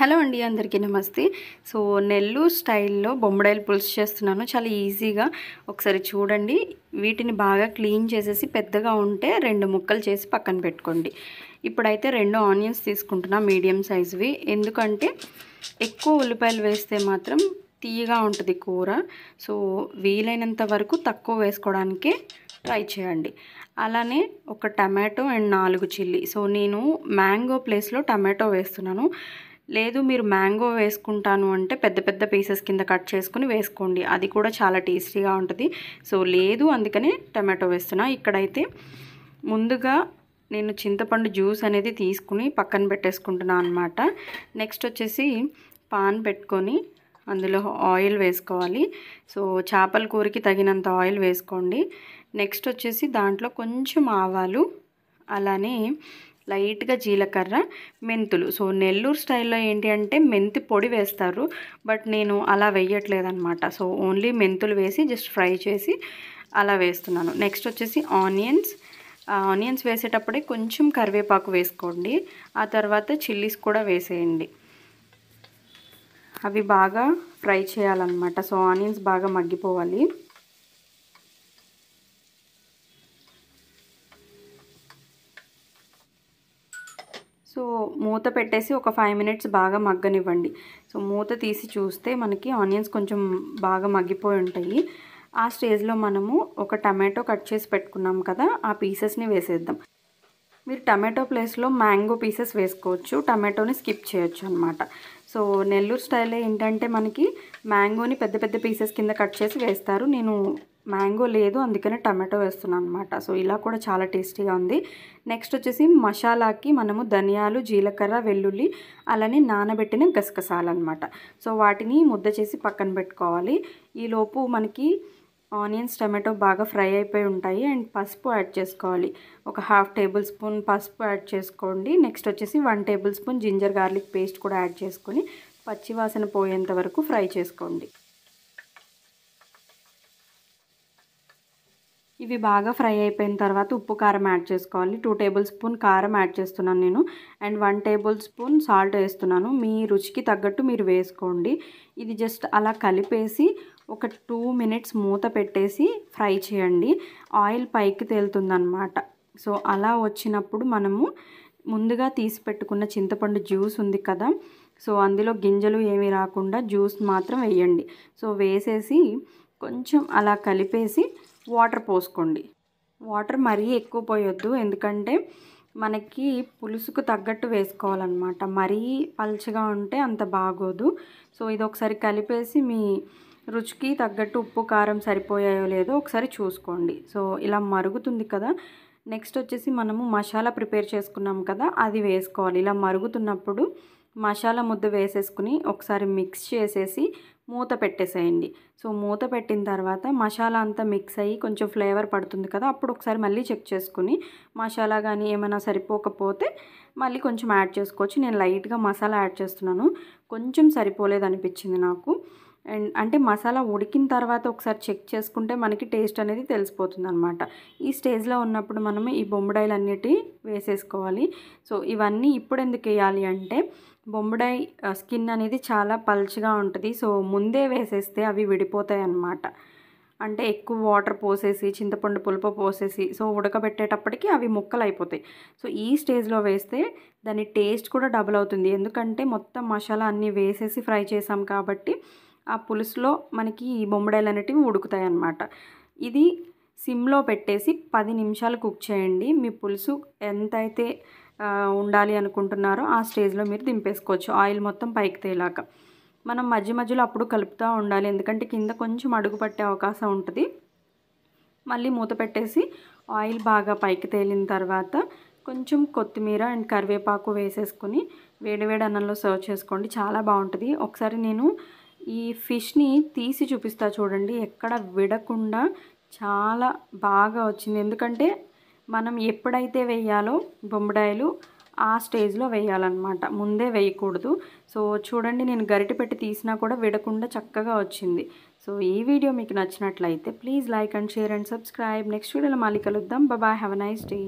hello అండి అందరికీ నమస్తే సో నెల్లూరు స్టైల్లో బొమ్మడాయిలు పులుసు చేస్తున్నాను చాలా ఈజీగా ఒకసారి చూడండి వీటిని బాగా క్లీన్ చేసేసి పెద్దగా ఉంటే రెండు ముక్కలు చేసి పక్కన పెట్టుకోండి ఇప్పుడైతే రెండు ఆనియన్స్ తీసుకుంటున్నా మీడియం సైజువి ఎందుకంటే ఎక్కువ ఉల్లిపాయలు వేస్తే మాత్రం తీయగా ఉంటుంది కూర సో వీలైనంత వరకు తక్కువ వేసుకోవడానికే ట్రై చేయండి అలానే ఒక టమాటో అండ్ నాలుగు చిల్లీ సో నేను మ్యాంగో ప్లేస్లో టమాటో వేస్తున్నాను లేదు మీరు మ్యాంగో వేసుకుంటాను అంటే పెద్ద పెద్ద పీసెస్ కింద కట్ చేసుకుని వేసుకోండి అది కూడా చాలా టేస్టీగా ఉంటుంది సో లేదు అందుకనే టమాటో వేస్తున్నా ఇక్కడైతే ముందుగా నేను చింతపండు జ్యూస్ అనేది తీసుకుని పక్కన పెట్టేసుకుంటున్నా అనమాట నెక్స్ట్ వచ్చేసి పాన్ పెట్టుకొని అందులో ఆయిల్ వేసుకోవాలి సో చేపల కూరకి తగినంత ఆయిల్ వేసుకోండి నెక్స్ట్ వచ్చేసి దాంట్లో కొంచెం ఆవాలు అలానే లైట్గా జీలకర్ర మెంతులు సో నెల్లూరు స్టైల్లో ఏంటి అంటే మెంతి పొడి వేస్తారు బట్ నేను అలా వేయట్లేదు అనమాట సో ఓన్లీ మెంతులు వేసి జస్ట్ ఫ్రై చేసి అలా వేస్తున్నాను నెక్స్ట్ వచ్చేసి ఆనియన్స్ ఆనియన్స్ వేసేటప్పుడే కొంచెం కరివేపాకు వేసుకోండి ఆ తర్వాత చిల్లీస్ కూడా వేసేయండి అవి బాగా ఫ్రై చేయాలన్నమాట సో ఆనియన్స్ బాగా మగ్గిపోవాలి మూత పెట్టేసి ఒక ఫైవ్ మినిట్స్ బాగా మగ్గనివ్వండి సో మూత తీసి చూస్తే మనకి ఆనియన్స్ కొంచెం బాగా మగ్గిపోయి ఉంటాయి ఆ స్టేజ్లో మనము ఒక టమాటో కట్ చేసి పెట్టుకున్నాం కదా ఆ పీసెస్ని వేసేద్దాం మీరు టమాటో ప్లేస్లో మ్యాంగో పీసెస్ వేసుకోవచ్చు టమాటోని స్కిప్ చేయొచ్చు అనమాట సో నెల్లూరు స్టైల్ ఏంటంటే మనకి మ్యాంగోని పెద్ద పెద్ద పీసెస్ కింద కట్ చేసి వేస్తారు నేను మ్యాంగో లేదు అందుకనే టమాటో వేస్తున్నాను అనమాట సో ఇలా కూడా చాలా టేస్టీగా ఉంది నెక్స్ట్ వచ్చేసి మసాలాకి మనము ధనియాలు జీలకర్ర వెల్లుల్లి అలానే నానబెట్టిన గసగసాలు అనమాట సో వాటిని ముద్ద చేసి పక్కన పెట్టుకోవాలి ఈలోపు మనకి ఆనియన్స్ టమాటో బాగా ఫ్రై అయిపోయి ఉంటాయి అండ్ పసుపు యాడ్ చేసుకోవాలి ఒక హాఫ్ టేబుల్ స్పూన్ పసుపు యాడ్ చేసుకోండి నెక్స్ట్ వచ్చేసి one table spoon ginger garlic paste కూడా యాడ్ చేసుకొని పచ్చివాసన పోయేంత వరకు ఫ్రై చేసుకోండి ఇవి బాగా ఫ్రై అయిపోయిన తర్వాత ఉప్పు కారం యాడ్ చేసుకోవాలి టూ టేబుల్ స్పూన్ కారం యాడ్ చేస్తున్నాను నేను and one table spoon salt వేస్తున్నాను మీ రుచికి తగ్గట్టు మీరు వేసుకోండి ఇది జస్ట్ అలా కలిపేసి ఒక టూ మినిట్స్ మూత పెట్టేసి ఫ్రై చేయండి ఆయిల్ పైకి తేలుతుందనమాట సో అలా వచ్చినప్పుడు మనము ముందుగా తీసి పెట్టుకున్న చింతపండు జ్యూస్ ఉంది కదా సో అందులో గింజలు ఏమీ రాకుండా జ్యూస్ మాత్రం వేయండి సో వేసేసి కొంచెం అలా కలిపేసి వాటర్ పోసుకోండి వాటర్ మరీ ఎక్కువ పోయొద్దు ఎందుకంటే మనకి పులుసుకు తగ్గట్టు వేసుకోవాలన్నమాట మరీ పలుచగా ఉంటే అంత బాగోదు సో ఇది ఒకసారి కలిపేసి మీ రుచికి తగ్గట్టు ఉప్పు కారం సరిపోయాయో లేదో ఒకసారి చూసుకోండి సో ఇలా మరుగుతుంది కదా నెక్స్ట్ వచ్చేసి మనము మసాలా ప్రిపేర్ చేసుకున్నాం కదా అది వేసుకోవాలి ఇలా మరుగుతున్నప్పుడు మసాలా ముద్ద వేసేసుకుని ఒకసారి మిక్స్ చేసేసి మూత పెట్టేసేయండి సో మూత పెట్టిన తర్వాత మసాలా అంతా మిక్స్ అయ్యి కొంచెం ఫ్లేవర్ పడుతుంది కదా అప్పుడు ఒకసారి మళ్ళీ చెక్ చేసుకుని మసాలా కానీ ఏమైనా సరిపోకపోతే మళ్ళీ కొంచెం యాడ్ చేసుకోవచ్చు నేను లైట్గా మసాలా యాడ్ చేస్తున్నాను కొంచెం సరిపోలేదు అనిపించింది నాకు అండ్ అంటే మసాలా ఉడికిన తర్వాత ఒకసారి చెక్ చేసుకుంటే మనకి టేస్ట్ అనేది తెలిసిపోతుంది అనమాట ఈ స్టేజ్లో ఉన్నప్పుడు మనము ఈ బొమ్మడాయిలు అన్నిటి వేసేసుకోవాలి సో ఇవన్నీ ఇప్పుడు ఎందుకు వేయాలి అంటే బొమ్మడాయి స్కిన్ అనేది చాలా పల్చిగా ఉంటుంది సో ముందే వేసేస్తే అవి విడిపోతాయి అన్నమాట అంటే ఎక్కువ వాటర్ పోసేసి చింతపండు పులుపు పోసేసి సో ఉడకబెట్టేటప్పటికి అవి ముక్కలు అయిపోతాయి సో ఈ స్టేజ్లో వేస్తే దాని టేస్ట్ కూడా డబుల్ అవుతుంది ఎందుకంటే మొత్తం మసాలా అన్నీ వేసేసి ఫ్రై చేసాం కాబట్టి ఆ పులుసులో మనకి ఈ బొమ్మడాయిలు అనేటివి ఉడుకుతాయి అన్నమాట ఇది సిమ్లో పెట్టేసి పది నిమిషాలు కుక్ చేయండి మీ పులుసు ఎంతైతే ఉండాలి అనుకుంటున్నారో ఆ స్టేజ్లో మీరు దింపేసుకోవచ్చు ఆయిల్ మొత్తం పైకి తేలాక మనం మధ్య మధ్యలో అప్పుడు కలుపుతూ ఉండాలి ఎందుకంటే కింద కొంచెం అడుగు పట్టే అవకాశం ఉంటుంది మళ్ళీ మూత పెట్టేసి ఆయిల్ బాగా పైకి తేలిన తర్వాత కొంచెం కొత్తిమీర అండ్ కరివేపాకు వేసేసుకుని వేడివేడి అన్నంలో సర్వ్ చేసుకోండి చాలా బాగుంటుంది ఒకసారి నేను ఈ ఫిష్ని తీసి చూపిస్తా చూడండి ఎక్కడ విడకుండా చాలా బాగా వచ్చింది ఎందుకంటే మనం ఎప్పుడైతే వేయాలో బొమ్మడాయలు ఆ స్టేజ్లో వేయాలన్నమాట ముందే వేయకూడదు సో చూడండి నేను గరిటె పెట్టి తీసినా కూడా విడకుండా చక్కగా వచ్చింది సో ఈ వీడియో మీకు నచ్చినట్లయితే please like and share and subscribe next వీడియోలో మళ్ళీ కలుద్దాం బాబాయ్ హ్యావ్ నైస్ డే